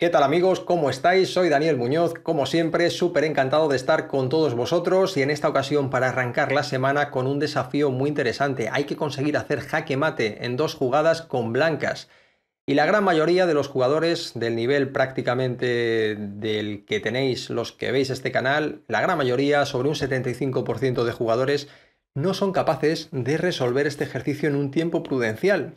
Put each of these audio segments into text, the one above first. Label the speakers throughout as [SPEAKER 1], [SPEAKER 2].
[SPEAKER 1] ¿Qué tal amigos? ¿Cómo estáis? Soy Daniel Muñoz, como siempre, súper encantado de estar con todos vosotros y en esta ocasión para arrancar la semana con un desafío muy interesante. Hay que conseguir hacer jaque mate en dos jugadas con blancas. Y la gran mayoría de los jugadores del nivel prácticamente del que tenéis los que veis este canal, la gran mayoría, sobre un 75% de jugadores, no son capaces de resolver este ejercicio en un tiempo prudencial.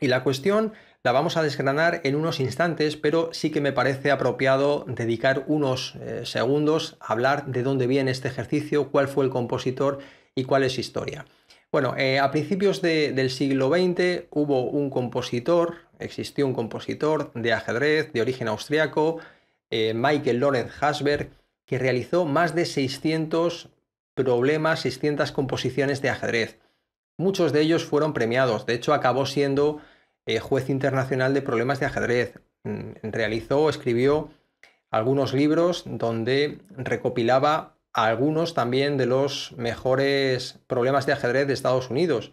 [SPEAKER 1] Y la cuestión la vamos a desgranar en unos instantes, pero sí que me parece apropiado dedicar unos eh, segundos a hablar de dónde viene este ejercicio, cuál fue el compositor y cuál es su historia. Bueno, eh, a principios del siglo XX hubo un compositor, existió un compositor de ajedrez de origen austriaco, eh, Michael Lorenz Hasberg, que realizó más de 600 problemas, 600 composiciones de ajedrez. Muchos de ellos fueron premiados, de hecho acabó siendo eh, juez internacional de problemas de ajedrez. Mm, realizó, escribió algunos libros donde recopilaba algunos también de los mejores problemas de ajedrez de Estados Unidos.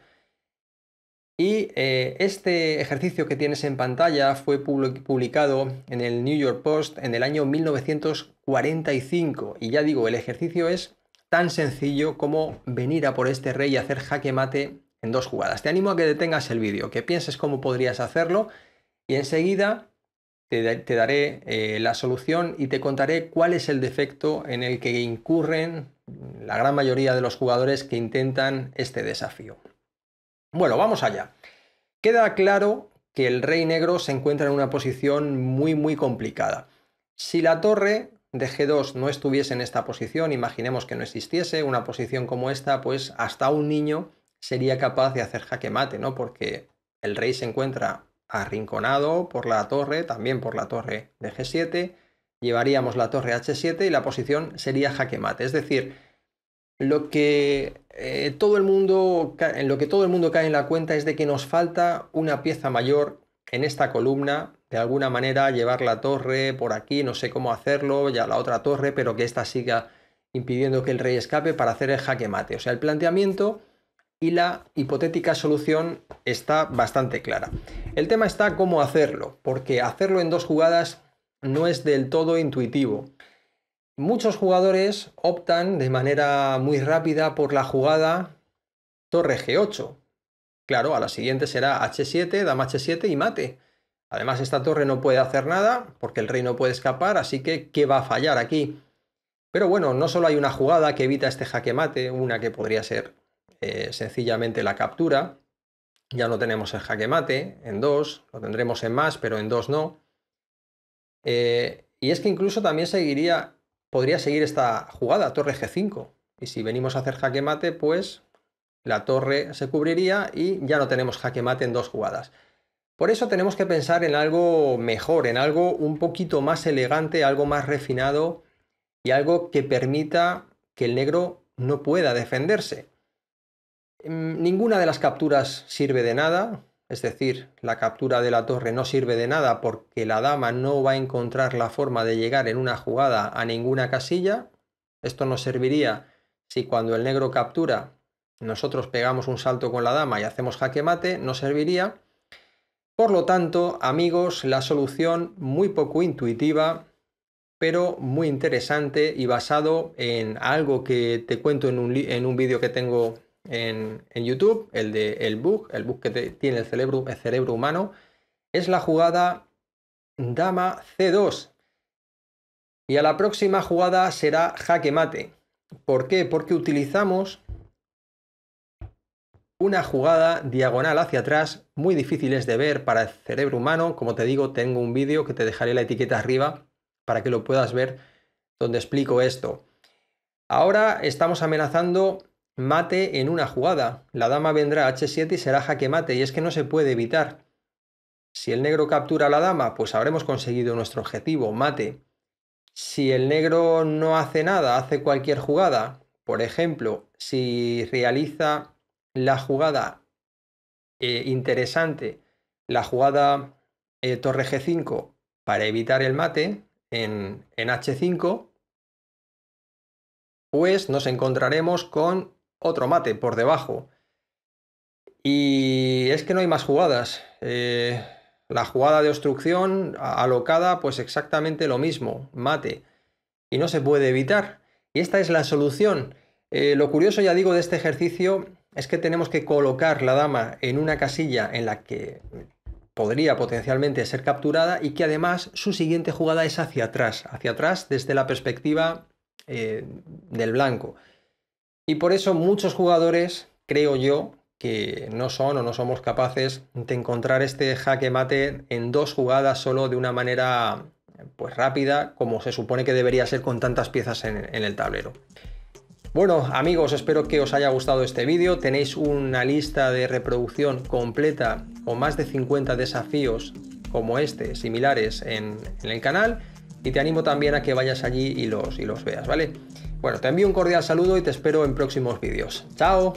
[SPEAKER 1] Y eh, este ejercicio que tienes en pantalla fue publicado en el New York Post en el año 1945. Y ya digo, el ejercicio es tan sencillo como venir a por este rey y hacer jaque mate en dos jugadas. Te animo a que detengas el vídeo, que pienses cómo podrías hacerlo y enseguida te, daré eh, la solución y te contaré cuál es el defecto en el que incurren la gran mayoría de los jugadores que intentan este desafío. Bueno, vamos allá. Queda claro que el rey negro se encuentra en una posición muy muy complicada. Si la torre de G2 no estuviese en esta posición, imaginemos que no existiese una posición como esta, pues hasta un niño sería capaz de hacer jaque mate, ¿no? Porque el rey se encuentra arrinconado por la torre, también por la torre de G7, llevaríamos la torre H7 y la posición sería jaque mate, es decir, lo que eh, todo el mundo en lo que todo el mundo cae en la cuenta es de que nos falta una pieza mayor en esta columna de alguna manera llevar la torre por aquí no sé cómo hacerlo ya la otra torre pero que esta siga impidiendo que el rey escape para hacer el jaque mate o sea el planteamiento y la hipotética solución está bastante clara. El tema está cómo hacerlo, porque hacerlo en dos jugadas no es del todo intuitivo. Muchos jugadores optan de manera muy rápida por la jugada torre G8. Claro, a la siguiente será H7, dama H7 y mate. Además, esta torre no puede hacer nada porque el rey no puede escapar, así que ¿qué va a fallar aquí? Pero bueno, no solo hay una jugada que evita este jaque mate, una que podría ser eh, sencillamente la captura. Ya no tenemos el jaque mate en 2, lo tendremos en más, pero en 2 no. Eh, y es que incluso también seguiría, podría seguir esta jugada, torre G5. Y si venimos a hacer jaque mate, pues la torre se cubriría y ya no tenemos jaque mate en dos jugadas. Por eso tenemos que pensar en algo mejor, en algo un poquito más elegante, algo más refinado y algo que permita que el negro no pueda defenderse. Mm, ninguna de las capturas sirve de nada, es decir, la captura de la torre no sirve de nada porque la dama no va a encontrar la forma de llegar en una jugada a ninguna casilla. Esto no serviría si cuando el negro captura nosotros pegamos un salto con la dama y hacemos jaque mate, no serviría. Por lo tanto, amigos, la solución muy poco intuitiva, pero muy interesante y basado en algo que te cuento en un, en un vídeo que tengo en, YouTube, el de el bug, el bug que tiene el cerebro, el cerebro humano, es la jugada dama C2. Y a la próxima jugada será jaque mate. ¿Por qué? Porque utilizamos una jugada diagonal hacia atrás, muy difíciles de ver para el cerebro humano. Como te digo, tengo un vídeo que te dejaré la etiqueta arriba para que lo puedas ver donde explico esto. Ahora estamos amenazando mate en una jugada. La dama vendrá a h7 y será jaque mate, y es que no se puede evitar. Si el negro captura a la dama, pues habremos conseguido nuestro objetivo, mate. Si el negro no hace nada, hace cualquier jugada, por ejemplo, si realiza la jugada eh, interesante, la jugada eh, torre g5 para evitar el mate en, en h5, pues nos encontraremos con otro mate por debajo. Y es que no hay más jugadas. Eh, la jugada de obstrucción alocada, pues exactamente lo mismo, mate. Y no se puede evitar. Y esta es la solución. Eh, lo curioso, ya digo, de este ejercicio es que tenemos que colocar la dama en una casilla en la que podría potencialmente ser capturada y que además su siguiente jugada es hacia atrás, hacia atrás desde la perspectiva eh, del blanco. Y por eso muchos jugadores, creo yo, que no son o no somos capaces de encontrar este jaque mate en dos jugadas solo de una manera pues rápida, como se supone que debería ser con tantas piezas en, el tablero. Bueno amigos, espero que os haya gustado este vídeo. Tenéis una lista de reproducción completa con más de 50 desafíos como este, similares en, el canal. Y te animo también a que vayas allí y los, y los veas, ¿vale? Bueno, te envío un cordial saludo y te espero en próximos vídeos. ¡Chao!